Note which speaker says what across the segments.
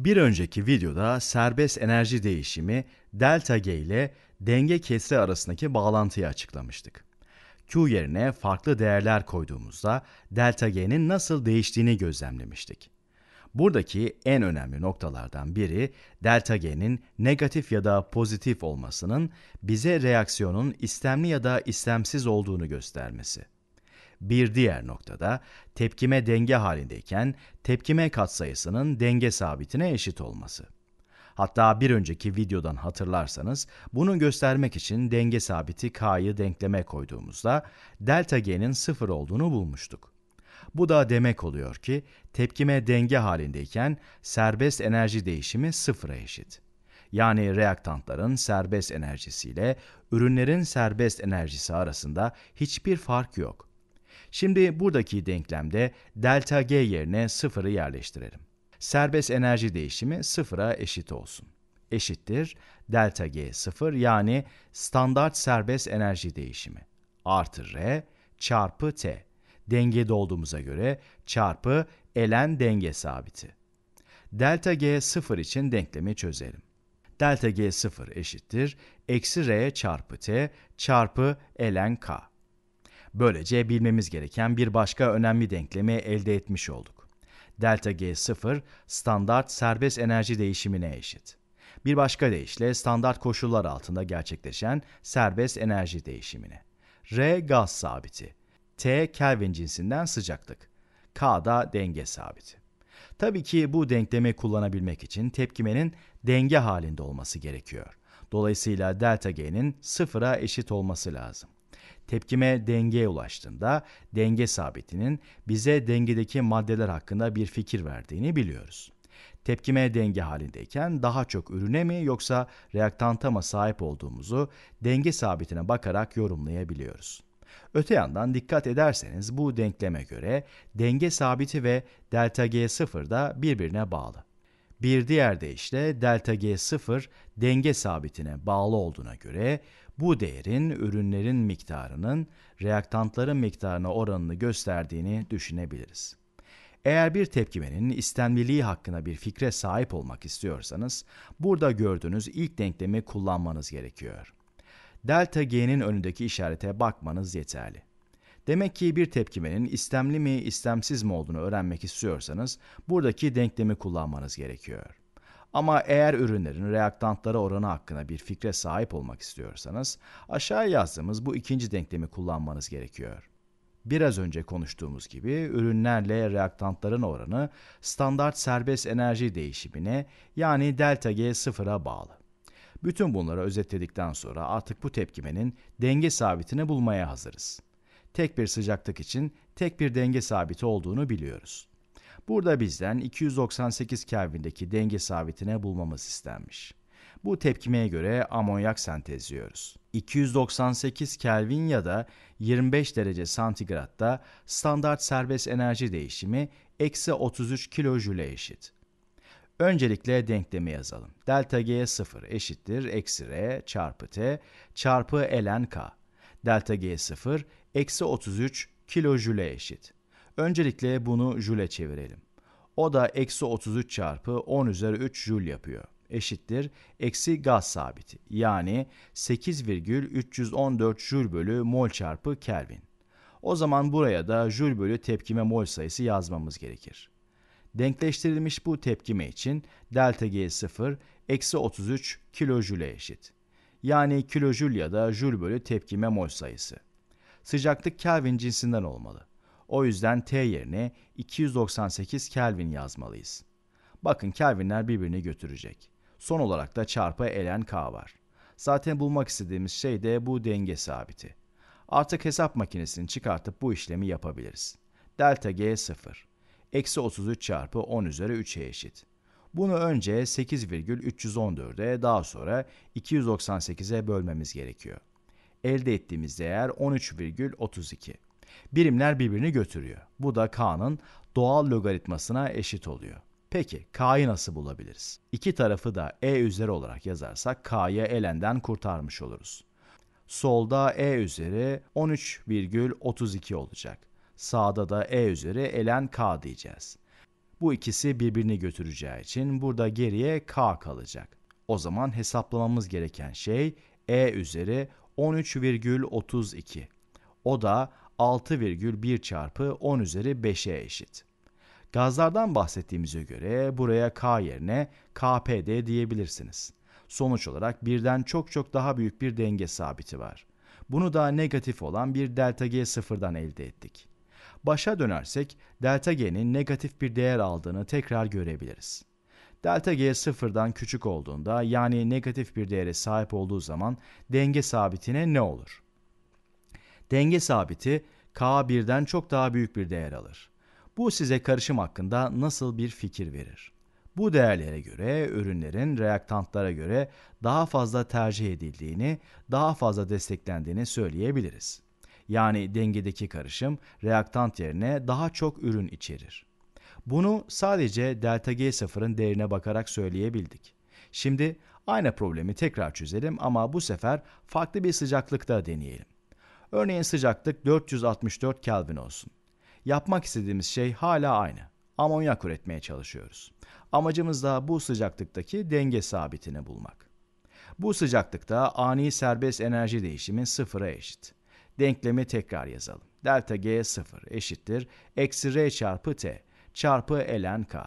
Speaker 1: Bir önceki videoda serbest enerji değişimi delta G ile denge kesri arasındaki bağlantıyı açıklamıştık. Q yerine farklı değerler koyduğumuzda delta G'nin nasıl değiştiğini gözlemlemiştik. Buradaki en önemli noktalardan biri delta G'nin negatif ya da pozitif olmasının bize reaksiyonun istemli ya da istemsiz olduğunu göstermesi. Bir diğer noktada tepkime denge halindeyken tepkime katsayısının denge sabitine eşit olması. Hatta bir önceki videodan hatırlarsanız bunu göstermek için denge sabiti k'yı denkleme koyduğumuzda delta g'nin sıfır olduğunu bulmuştuk. Bu da demek oluyor ki tepkime denge halindeyken serbest enerji değişimi sıfıra eşit. Yani reaktantların serbest enerjisiyle ürünlerin serbest enerjisi arasında hiçbir fark yok. Şimdi buradaki denklemde delta G yerine sıfırı yerleştirelim. Serbest enerji değişimi sıfıra eşit olsun. Eşittir delta G sıfır yani standart serbest enerji değişimi artı R çarpı T. Dengede olduğumuza göre çarpı elen denge sabiti. Delta G sıfır için denklemi çözelim delta g 0 eşittir eksi r çarpı t çarpı ln k. Böylece bilmemiz gereken bir başka önemli denklemi elde etmiş olduk. Delta G0 standart serbest enerji değişimine eşit. Bir başka deyişle standart koşullar altında gerçekleşen serbest enerji değişimine. R gaz sabiti, T Kelvin cinsinden sıcaklık, K da denge sabiti. Tabii ki bu denklemi kullanabilmek için tepkimenin denge halinde olması gerekiyor. Dolayısıyla delta G'nin sıfıra eşit olması lazım. Tepkime dengeye ulaştığında denge sabitinin bize dengedeki maddeler hakkında bir fikir verdiğini biliyoruz. Tepkime denge halindeyken daha çok ürüne mi yoksa reaktanta mı sahip olduğumuzu denge sabitine bakarak yorumlayabiliyoruz. Öte yandan dikkat ederseniz bu denkleme göre denge sabiti ve delta G0 da birbirine bağlı. Bir diğer deyişle delta G0 denge sabitine bağlı olduğuna göre bu değerin ürünlerin miktarının reaktantların miktarına oranını gösterdiğini düşünebiliriz. Eğer bir tepkimenin istenmeliği hakkında bir fikre sahip olmak istiyorsanız, burada gördüğünüz ilk denklemi kullanmanız gerekiyor. Delta G'nin önündeki işarete bakmanız yeterli. Demek ki bir tepkimenin istemli mi, istemsiz mi olduğunu öğrenmek istiyorsanız buradaki denklemi kullanmanız gerekiyor. Ama eğer ürünlerin reaktantları oranı hakkında bir fikre sahip olmak istiyorsanız aşağı yazdığımız bu ikinci denklemi kullanmanız gerekiyor. Biraz önce konuştuğumuz gibi ürünlerle reaktantların oranı standart serbest enerji değişimine yani delta G sıfıra bağlı. Bütün bunları özetledikten sonra artık bu tepkimenin denge sabitini bulmaya hazırız. Tek bir sıcaklık için tek bir denge sabiti olduğunu biliyoruz. Burada bizden 298 Kelvin'deki denge sabitine bulmamız istenmiş. Bu tepkimeye göre amonyak sentezliyoruz. 298 Kelvin ya da 25 derece santigratta standart serbest enerji değişimi eksi 33 kilojüle eşit. Öncelikle denklemi yazalım. Delta G 0 eşittir eksi R çarpı T çarpı ln K. Delta G 0 eksi 33 kilojüle eşit. Öncelikle bunu jüle çevirelim. O da eksi 33 çarpı 10 üzeri 3 jül yapıyor. Eşittir eksi gaz sabiti yani 8,314 jül bölü mol çarpı Kelvin. O zaman buraya da jül bölü tepkime mol sayısı yazmamız gerekir. Denkleştirilmiş bu tepkime için delta G 0 eksi 33 kilojüle eşit. Yani kilojül ya da jül bölü tepkime mol sayısı. Sıcaklık Kelvin cinsinden olmalı. O yüzden T yerine 298 Kelvin yazmalıyız. Bakın Kelvinler birbirini götürecek. Son olarak da çarpı ln K var. Zaten bulmak istediğimiz şey de bu denge sabiti. Artık hesap makinesini çıkartıp bu işlemi yapabiliriz. Delta G 0. Eksi 33 çarpı 10 üzeri 3'e eşit. Bunu önce 8,314'e daha sonra 298'e bölmemiz gerekiyor. Elde ettiğimiz değer 13,32. Birimler birbirini götürüyor. Bu da k'nın doğal logaritmasına eşit oluyor. Peki k'yı nasıl bulabiliriz? İki tarafı da e üzeri olarak yazarsak k'yı elenden kurtarmış oluruz. Solda e üzeri 13,32 olacak. Sağda da e üzeri elen k diyeceğiz. Bu ikisi birbirini götüreceği için burada geriye k kalacak. O zaman hesaplamamız gereken şey e üzeri 13,32. O da 6,1 çarpı 10 üzeri 5'e eşit. Gazlardan bahsettiğimize göre buraya K yerine KPD diyebilirsiniz. Sonuç olarak birden çok çok daha büyük bir denge sabiti var. Bunu da negatif olan bir delta G sıfırdan elde ettik. Başa dönersek delta G'nin negatif bir değer aldığını tekrar görebiliriz. Delta G sıfırdan küçük olduğunda yani negatif bir değere sahip olduğu zaman denge sabitine ne olur? denge sabiti K1'den çok daha büyük bir değer alır. Bu size karışım hakkında nasıl bir fikir verir? Bu değerlere göre ürünlerin reaktantlara göre daha fazla tercih edildiğini, daha fazla desteklendiğini söyleyebiliriz. Yani dengedeki karışım reaktant yerine daha çok ürün içerir. Bunu sadece delta G0'ın değerine bakarak söyleyebildik. Şimdi aynı problemi tekrar çözelim ama bu sefer farklı bir sıcaklıkta deneyelim. Örneğin sıcaklık 464 Kelvin olsun. Yapmak istediğimiz şey hala aynı. Amonyak üretmeye çalışıyoruz. Amacımız da bu sıcaklıktaki denge sabitini bulmak. Bu sıcaklıkta ani serbest enerji değişimi sıfıra eşit. Denklemi tekrar yazalım. Delta G sıfır eşittir. Eksi R çarpı T çarpı ln K.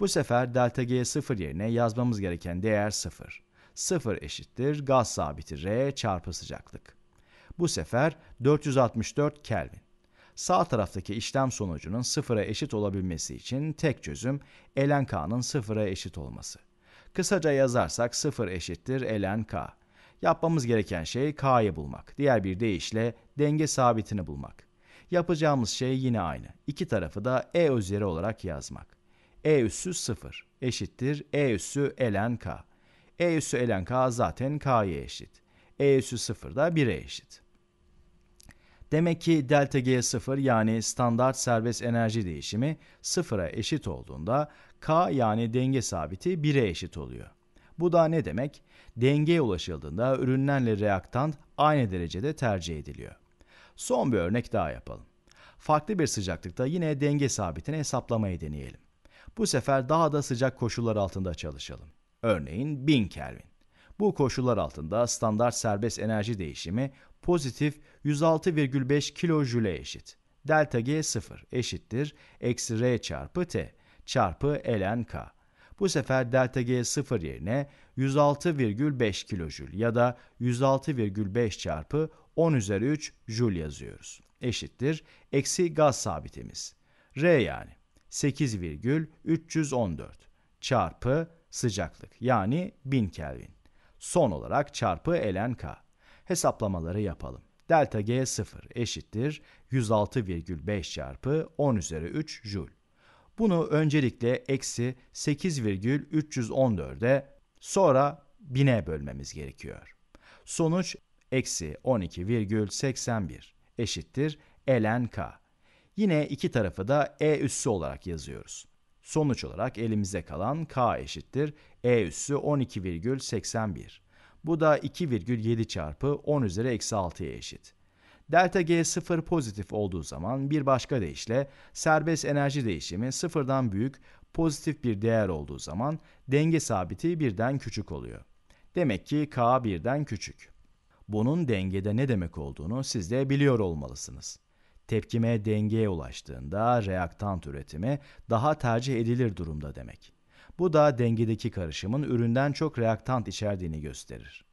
Speaker 1: Bu sefer delta G sıfır yerine yazmamız gereken değer sıfır. Sıfır eşittir gaz sabiti R çarpı sıcaklık. Bu sefer 464 Kelvin. Sağ taraftaki işlem sonucunun sıfıra eşit olabilmesi için tek çözüm ln k'nın sıfıra eşit olması. Kısaca yazarsak sıfır eşittir ln k. Yapmamız gereken şey k'yı bulmak. Diğer bir deyişle denge sabitini bulmak. Yapacağımız şey yine aynı. İki tarafı da e üzeri olarak yazmak. e üssü 0 eşittir e üssü ln k. e üssü ln k zaten k'ya eşit. e üssü 0 da 1'e eşit. Demek ki delta G0 yani standart serbest enerji değişimi sıfıra eşit olduğunda K yani denge sabiti 1'e eşit oluyor. Bu da ne demek? Dengeye ulaşıldığında ürünlerle reaktant aynı derecede tercih ediliyor. Son bir örnek daha yapalım. Farklı bir sıcaklıkta yine denge sabitini hesaplamayı deneyelim. Bu sefer daha da sıcak koşullar altında çalışalım. Örneğin 1000 Kelvin. Bu koşullar altında standart serbest enerji değişimi pozitif 106,5 kilojüle eşit. Delta G 0 eşittir eksi R çarpı T çarpı ln K. Bu sefer delta G 0 yerine 106,5 kilojül ya da 106,5 çarpı 10 üzeri 3 jül yazıyoruz. Eşittir eksi gaz sabitimiz. R yani 8,314 çarpı sıcaklık yani 1000 Kelvin. Son olarak çarpı ln k. Hesaplamaları yapalım. Delta G 0 eşittir 106,5 çarpı 10 üzeri 3 jül. Bunu öncelikle eksi 8,314'e sonra 1000'e bölmemiz gerekiyor. Sonuç eksi 12,81 eşittir ln k. Yine iki tarafı da e üssü olarak yazıyoruz. Sonuç olarak elimize kalan k eşittir e üssü 12,81. Bu da 2,7 çarpı 10 üzeri eksi 6'ya eşit. Delta G sıfır pozitif olduğu zaman bir başka deyişle serbest enerji değişimi sıfırdan büyük pozitif bir değer olduğu zaman denge sabiti birden küçük oluyor. Demek ki K birden küçük. Bunun dengede ne demek olduğunu siz de biliyor olmalısınız tepkime dengeye ulaştığında reaktant üretimi daha tercih edilir durumda demek. Bu da dengedeki karışımın üründen çok reaktant içerdiğini gösterir.